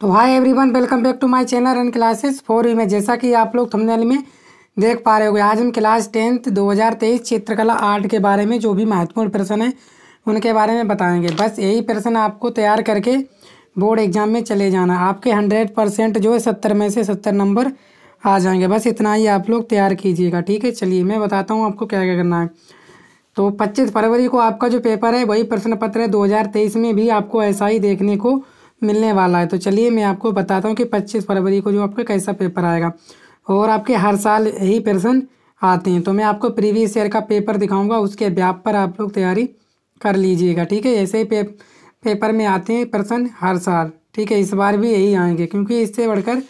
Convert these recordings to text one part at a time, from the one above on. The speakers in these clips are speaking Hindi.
तो hi everyone welcome back to my channel and classes for you में जैसा कि आप लोग थंबनेल में देख पा रहे हो आज हम क्लास टेंथ 2023 चित्रकला आर्ट के बारे में जो भी महत्वपूर्ण प्रश्न है उनके बारे में बताएंगे बस यही प्रश्न आपको तैयार करके बोर्ड एग्जाम में चले जाना आपके हंड्रेड परसेंट जो है सत्तर में से सत्तर नंबर आ जाएंगे बस इतना ही आप लोग तैयार कीजिएगा ठीक है चलिए मैं बताता हूँ आपको क्या क्या करना है तो पच्चीस फरवरी को आपका जो पेपर है वही प्रश्न पत्र है दो में भी आपको ऐसा ही देखने को मिलने वाला है तो चलिए मैं आपको बताता हूँ कि पच्चीस फरवरी को जो आपका कैसा पेपर आएगा और आपके हर साल यही पर्सन आते हैं तो मैं आपको प्रीवियस ईयर का पेपर दिखाऊंगा उसके व्याप पर आप लोग तैयारी कर लीजिएगा ठीक है ऐसे ही पे, पेपर में आते हैं पर्सन हर साल ठीक है इस बार भी यही आएंगे क्योंकि इससे बढ़कर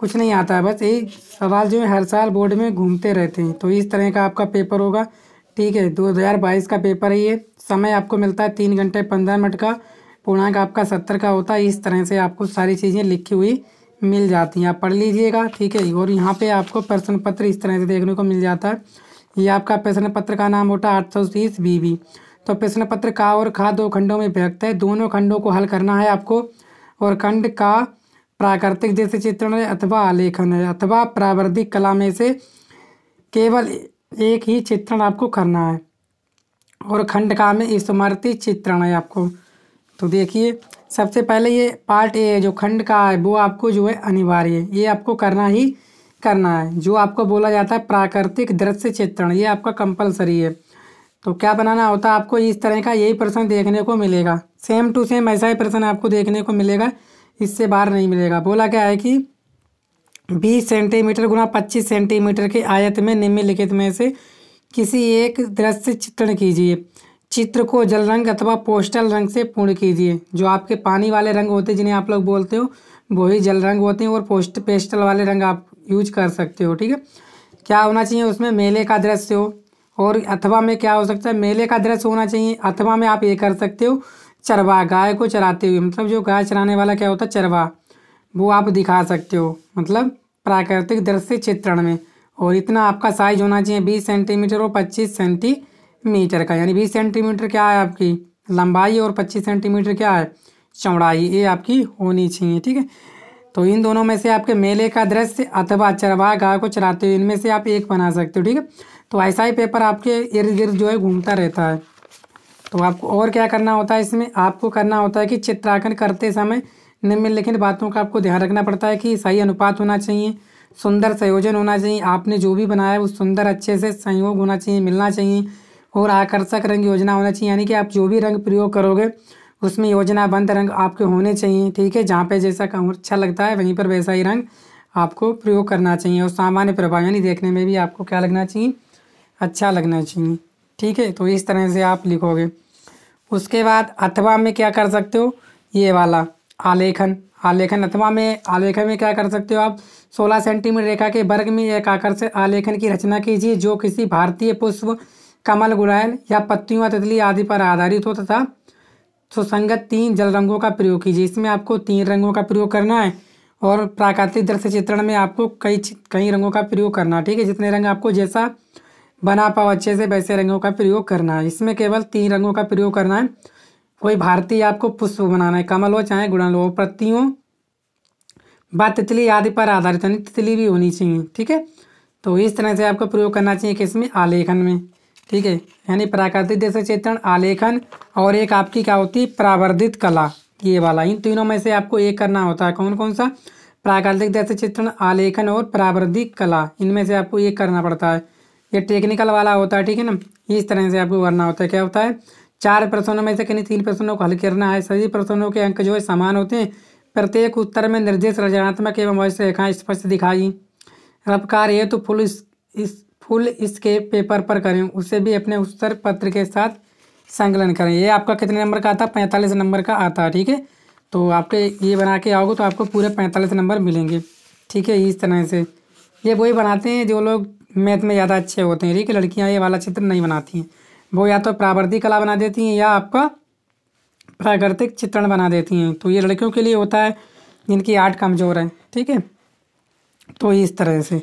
कुछ नहीं आता है बस यही सवाल जो है हर साल बोर्ड में घूमते रहते हैं तो इस तरह का आपका पेपर होगा ठीक है दो का पेपर ही है समय आपको मिलता है तीन घंटे पंद्रह मिनट का पूर्णांक आपका सत्तर का होता है इस तरह से आपको सारी चीज़ें लिखी हुई मिल जाती हैं आप पढ़ लीजिएगा ठीक है और यहाँ पे आपको प्रश्न पत्र इस तरह से देखने को मिल जाता है ये आपका प्रश्न पत्र का नाम होता है आठ सौ तीस बी तो प्रश्न पत्र का और खा दो खंडों में व्यक्त है दोनों खंडों को हल करना है आपको और खंड का प्राकृतिक जैसे चित्रण है अथवा आलेखन है अथवा प्रावर्धिक कला में से केवल एक ही चित्रण आपको करना है और खंड का में स्मृति चित्रण है आपको तो देखिए सबसे पहले ये पार्ट ए जो खंड का है वो आपको जो है अनिवार्य है ये आपको करना ही करना है जो आपको बोला जाता है प्राकृतिक दृश्य चित्रण ये आपका कंपलसरी है तो क्या बनाना होता है आपको इस तरह का यही प्रश्न देखने को मिलेगा सेम टू सेम ऐसा ही प्रश्न आपको देखने को मिलेगा इससे बाहर नहीं मिलेगा बोला क्या है कि बीस सेंटीमीटर गुना पच्चीस सेंटीमीटर के आयत में निम्नलिखित में से किसी एक दृश्य चित्रण कीजिए चित्र को जल रंग अथवा पोस्टल रंग से पूर्ण कीजिए जो आपके पानी वाले रंग होते हैं जिन्हें आप लोग बोलते हो वही जल रंग होते हैं और पोस्ट पेस्टल वाले रंग आप यूज कर सकते हो ठीक है क्या होना चाहिए उसमें मेले का दृश्य हो और अथवा में क्या हो सकता है मेले का दृश्य होना चाहिए अथवा में आप ये कर सकते हो चरवा गाय को चराते हुए मतलब जो गाय चराने वाला क्या होता है चरवा वो आप दिखा सकते हो मतलब प्राकृतिक दृश्य चित्रण में और इतना आपका साइज होना चाहिए बीस सेंटीमीटर और पच्चीस सेंटी मीटर का यानी बीस सेंटीमीटर क्या है आपकी लंबाई और पच्चीस सेंटीमीटर क्या है चौड़ाई ये आपकी होनी चाहिए ठीक है तो इन दोनों में से आपके मेले का दृश्य अथवा चरवाह गाय को चराते हुए इनमें से आप एक बना सकते हो ठीक है तो ऐसा ही पेपर आपके इर्द गिर्द जो है घूमता रहता है तो आपको और क्या करना होता है इसमें आपको करना होता है कि चित्रांकन करते समय निम्नलिखित बातों का आपको ध्यान रखना पड़ता है कि सही अनुपात होना चाहिए सुंदर संयोजन होना चाहिए आपने जो भी बनाया है वो सुंदर अच्छे से संयोग होना चाहिए मिलना चाहिए और आकर्षक रंग योजना होना चाहिए यानी कि आप जो भी रंग प्रयोग करोगे उसमें योजनाबंद रंग आपके होने चाहिए ठीक है जहाँ पे जैसा कम अच्छा लगता है वहीं पर वैसा ही रंग आपको प्रयोग करना चाहिए और सामान्य प्रभाव यानी देखने में भी आपको क्या लगना चाहिए अच्छा लगना चाहिए ठीक है तो इस तरह से आप लिखोगे उसके बाद अथवा में क्या कर सकते हो ये वाला आलेखन आलेखन अथवा में आलेखन में क्या कर सकते हो आप 16 सेंटीमीटर रेखा के वर्ग में एक आकर्षक आलेखन की रचना कीजिए जो किसी भारतीय पुष्प कमल गुड़ैल या पत्तियों तितली आदि पर आधारित हो तथा सुसंगत तीन जल रंगों का प्रयोग कीजिए इसमें आपको तीन रंगों का प्रयोग करना है और प्राकृतिक दृश्य चित्रण में आपको कई कई रंगों का प्रयोग करना ठीक है जितने रंग आपको जैसा बना पाओ अच्छे से वैसे रंगों का प्रयोग करना है इसमें केवल तीन रंगों का प्रयोग करना है कोई भारतीय आपको पुष्प बनाना है कमल हो चाहे गुड़ल हो पत्तियों व तितली आदि पर आधारित यानी तितली भी होनी चाहिए ठीक है तो इस तरह से आपको प्रयोग करना चाहिए किसमें आलेखन में ठीक है यानी प्राकृतिक देश चित्रण आलेखन और एक आपकी क्या होती है प्रावर्धित कला ये वाला इन तीनों में से आपको एक करना होता है कौन कौन सा प्राकृतिक दृश्य चित्रण आलेखन और प्रावर्धिक कला इनमें से आपको एक करना पड़ता है ये टेक्निकल वाला होता है ठीक है ना इस तरह से आपको करना होता है क्या होता है चार प्रश्नों में से कहीं तीन प्रश्नों को हल करना है सभी प्रश्नों के अंक जो है समान होते हैं प्रत्येक उत्तर में निर्देश रचनात्मक एवं वैश्य रेखाएं स्पष्ट दिखाई रपकार ये तो फुल इस, इस फुल इसके पेपर पर करें उसे भी अपने उत्तर पत्र के साथ संकलन करें ये आपका कितने नंबर का आता पैंतालीस नंबर का आता ठीक है तो आपके ये बना के आओगे तो आपको पूरे पैंतालीस नंबर मिलेंगे ठीक है इस तरह से ये वही बनाते हैं जो लोग मैथ में ज़्यादा अच्छे होते हैं ठीक है लड़कियाँ ये वाला चित्र नहीं बनाती हैं वो या तो प्रावर्ती कला बना देती हैं या आपका प्राकृतिक चित्रण बना देती हैं तो ये लड़कियों के लिए होता है जिनकी आर्ट कमज़ोर है ठीक है तो इस तरह से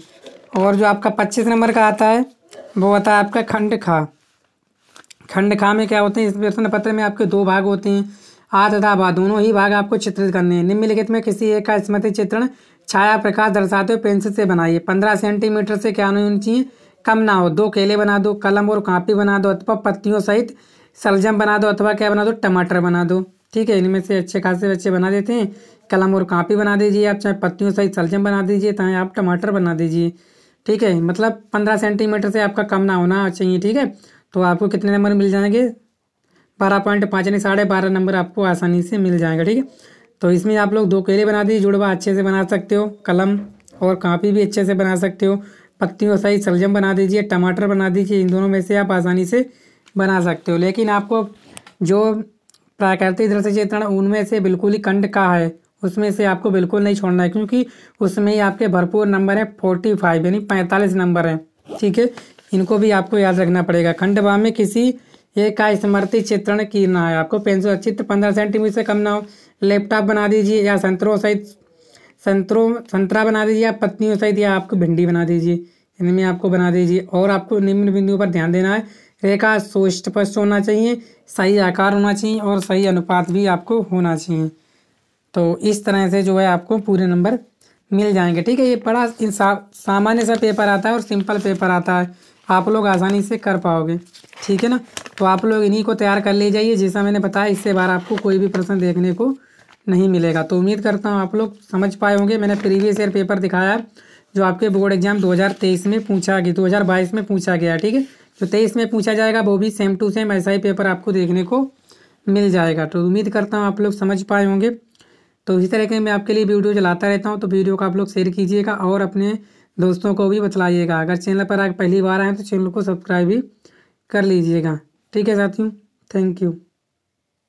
और जो आपका पच्चीस नंबर का आता है वो होता है आपका खंड खा खंड खा में क्या होते हैं इस प्रश्न पत्र में आपके दो भाग होते हैं आ तथा बा दोनों ही भाग आपको चित्रित करने हैं निम्नलिखित में किसी एक का स्मृति चित्रण छाया प्रकाश दर्शाते हुए पेंसिल से बनाइए पंद्रह सेंटीमीटर से क्या होनी चाहिए कम ना हो दो केले बना दो कलम और कापी बना दो अथवा पत्तियों सहित सलजम बना दो अथवा क्या बना दो टमाटर बना दो ठीक है इनमें से अच्छे खासे बच्चे बना देते हैं कलम और कापी बना दीजिए आप चाहे पत्तियों सहित सलजम बना दीजिए चाहे आप टमाटर बना दीजिए ठीक है मतलब पंद्रह सेंटीमीटर से आपका कम ना होना चाहिए ठीक है तो आपको कितने नंबर मिल जाएंगे बारह पॉइंट पाँच यानी साढ़े बारह नंबर आपको आसानी से मिल जाएगा ठीक है तो इसमें आप लोग दो केले बना दीजिए जुड़वा अच्छे से बना सकते हो कलम और कापी भी अच्छे से बना सकते हो पत्तियों सही सलजम बना दीजिए टमाटर बना दीजिए इन दोनों में से आप आसानी से बना सकते हो लेकिन आपको जो प्राकृतिक दृश्य चित्रण उनमें से बिल्कुल ही कंड का है उसमें से आपको बिल्कुल नहीं छोड़ना है क्योंकि उसमें ही आपके भरपूर नंबर है फोर्टी फाइव यानी पैंतालीस नंबर है ठीक है इनको भी आपको याद रखना पड़ेगा खंडवा में किसी एक का स्मृति चित्रण ना है आपको पेंसिल चित्र पंद्रह सेंटीमीटर से कम ना हो लैपटॉप बना दीजिए या संतरों सहित संतरों संतरा बना दीजिए या पत्नियों सहित या आपको भिंडी बना दीजिए इनमें आपको बना दीजिए और आपको निम्न बिंदुओं पर ध्यान देना है रेखा सुस्पष्ट होना चाहिए सही आकार होना चाहिए और सही अनुपात भी आपको होना चाहिए तो इस तरह से जो है आपको पूरे नंबर मिल जाएंगे ठीक है ये बड़ा सामान्य सा पेपर आता है और सिंपल पेपर आता है आप लोग आसानी से कर पाओगे ठीक है ना तो आप लोग इन्हीं को तैयार कर ले जाइए जैसा मैंने बताया इससे बार आपको कोई भी प्रश्न देखने को नहीं मिलेगा तो उम्मीद करता हूँ आप लोग समझ पाए होंगे मैंने प्रीवियस ईयर पेपर दिखाया जो आपके बोर्ड एग्जाम 2023 में पूछा गया 2022 में पूछा गया ठीक है जो तेईस में पूछा जाएगा वो भी सेम टू सेम ऐसा ही पेपर आपको देखने को मिल जाएगा तो उम्मीद करता हूँ आप लोग समझ पाए होंगे तो इसी तरह के मैं आपके लिए वीडियो चलाता रहता हूँ तो वीडियो को आप लोग शेयर कीजिएगा और अपने दोस्तों को भी बतलाइएगा अगर चैनल पर आप पहली बार आएँ तो चैनल को सब्सक्राइब भी कर लीजिएगा ठीक है साथियों थैंक यू